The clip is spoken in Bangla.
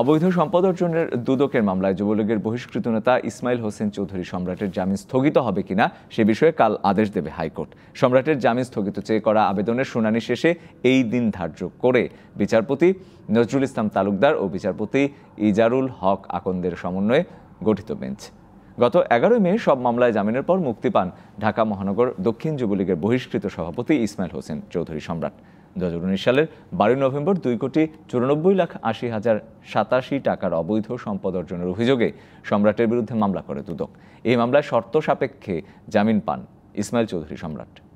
অবৈধ সম্পদ অর্জনের দুদকের মামলায় যুবলীগের বহিষ্কৃত নেতা ইসমাইল হোসেন চৌধুরী সম্রাটের জামিন স্থগিত হবে কিনা সে বিষয়ে কাল আদেশ দেবে হাইকোর্ট সম্রাটের জামিন স্থগিত চেয়ে করা আবেদনের শুনানি শেষে এই দিন ধার্য করে বিচারপতি নজরুল ইসলাম তালুকদার ও বিচারপতি ইজারুল হক আকন্দের সমন্বয়ে গঠিত বেঞ্চ গত এগারোই মে সব মামলায় জামিনের পর মুক্তি পান ঢাকা মহানগর দক্ষিণ যুবলীগের বহিষ্কৃত সভাপতি ইসমাইল হোসেন চৌধুরী সম্রাট দু সালের বারোই নভেম্বর দুই কোটি চুরানব্বই লাখ আশি হাজার সাতাশি টাকার অবৈধ সম্পদ অর্জনের অভিযোগে সম্রাটের বিরুদ্ধে মামলা করে দুদক এই মামলায় শর্ত সাপেক্ষে জামিন পান ইসমাইল চৌধুরী সম্রাট